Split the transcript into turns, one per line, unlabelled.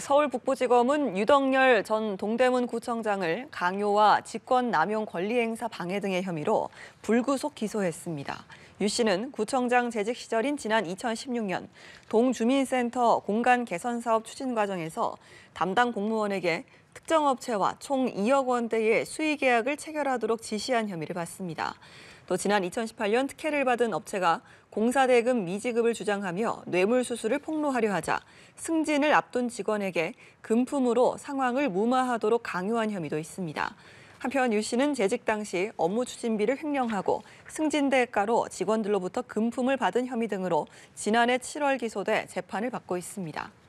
서울 북부지검은 유덕열 전 동대문 구청장을 강요와 직권남용 권리행사 방해 등의 혐의로 불구속 기소했습니다. 유 씨는 구청장 재직 시절인 지난 2016년 동주민센터 공간 개선 사업 추진 과정에서 담당 공무원에게 특정 업체와 총 2억 원대의 수의 계약을 체결하도록 지시한 혐의를 받습니다. 또 지난 2018년 특혜를 받은 업체가 공사대금 미지급을 주장하며 뇌물수수를 폭로하려 하자 승진을 앞둔 직원에게 금품으로 상황을 무마하도록 강요한 혐의도 있습니다. 한편 유 씨는 재직 당시 업무 추진비를 횡령하고 승진 대가로 직원들로부터 금품을 받은 혐의 등으로 지난해 7월 기소돼 재판을 받고 있습니다.